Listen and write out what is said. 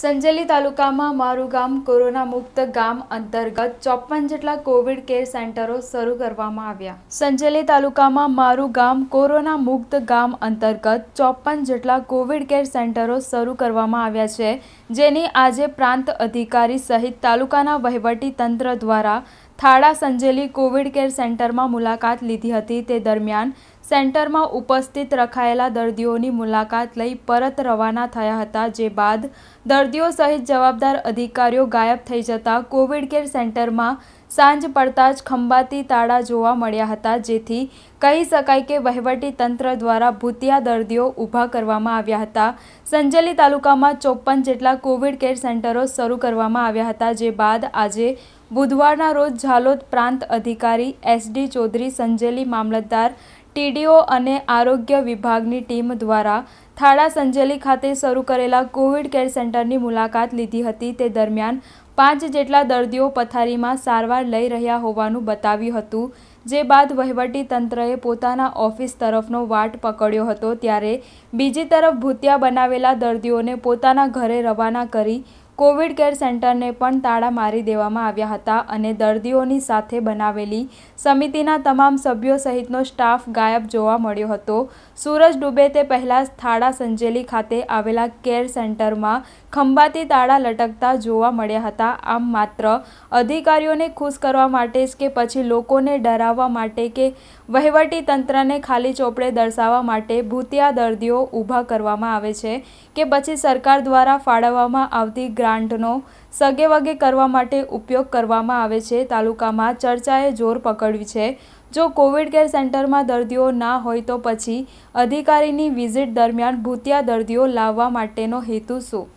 સંજેલી તાલુકામાં મારું ગામ કોરોના મુક્ત ગામ અંતર્ગત ચોપન જેટલા કોવિડ કેર સેન્ટરો શરૂ કરવામાં આવ્યા સંજેલી તાલુકામાં મારું ગામ કોરોના મુક્ત ગામ અંતર્ગત ચોપન જેટલા કોવિડ કેર સેન્ટરો શરૂ કરવામાં આવ્યા છે જેની આજે પ્રાંત અધિકારી સહિત તાલુકાના વહીવટી તંત્ર દ્વારા થાળા સંજેલી કોવિડ કેર સેન્ટરમાં મુલાકાત લીધી હતી તે દરમિયાન સેન્ટરમાં ઉપસ્થિત રખાયેલા દર્દીઓની મુલાકાત લઈ પરત રવાના થયા હતા જે બાદ દર્દીઓ સહિત જવાબદાર અધિકારીઓ ગાયબ થઈ જતા કોવિડ કેર સેન્ટરમાં સાંજ પડતા જ ખંભાતી તાળા જોવા મળ્યા હતા જેથી કહી શકાય કે વહીવટી તંત્ર દ્વારા ભૂતિયા દર્દીઓ ઊભા કરવામાં આવ્યા હતા સંજલી તાલુકામાં ચોપન જેટલા કોવિડ કેર સેન્ટરો શરૂ કરવામાં આવ્યા હતા જે બાદ આજે બુધવારના રોજ ઝાલોદ પ્રાંત અધિકારી એસડી ચૌધરી સંજેલી મામલતદાર ટીડીઓ અને આરોગ્ય વિભાગની ટીમ દ્વારા થાળા સંજેલી ખાતે શરૂ કરેલા કોવિડ કેર સેન્ટરની મુલાકાત લીધી હતી તે દરમિયાન પાંચ જેટલા દર્દીઓ પથારીમાં સારવાર લઈ રહ્યા હોવાનું બતાવ્યું હતું જે બાદ વહીવટી તંત્રએ પોતાના ઓફિસ તરફનો વાટ પકડ્યો હતો ત્યારે બીજી તરફ ભૂતિયા બનાવેલા દર્દીઓને પોતાના ઘરે રવાના કરી કોવિડ કેર સેન્ટરને પણ તાળા મારી દેવામાં આવ્યા હતા અને દર્દીઓની સાથે બનાવેલી સમિતિના તમામ સભ્યો સહિતનો સ્ટાફ ગાયબ જોવા મળ્યો હતો સૂરજ ડૂબે તે પહેલાં થાળા સંજેલી ખાતે આવેલા કેર સેન્ટરમાં ખંભાતી તાળા લટકતા જોવા મળ્યા હતા આમ માત્ર અધિકારીઓને ખુશ કરવા માટે જ કે પછી લોકોને ડરાવવા માટે કે વહીવટી તંત્રને ખાલી ચોપડે દર્શાવવા માટે ભૂતિયા દર્દીઓ ઊભા કરવામાં આવે છે કે પછી સરકાર દ્વારા ફાળવવામાં આવતી ગ્રામ ગ્રાન્ટનો સગે વગે કરવા માટે ઉપયોગ કરવામાં આવે છે તાલુકામાં ચર્ચાએ જોર પકડ્યું છે જો કોવિડ કેર સેન્ટરમાં દર્દીઓ ના હોય તો પછી અધિકારીની વિઝિટ દરમિયાન ભૂતિયા દર્દીઓ લાવવા માટેનો હેતુ શું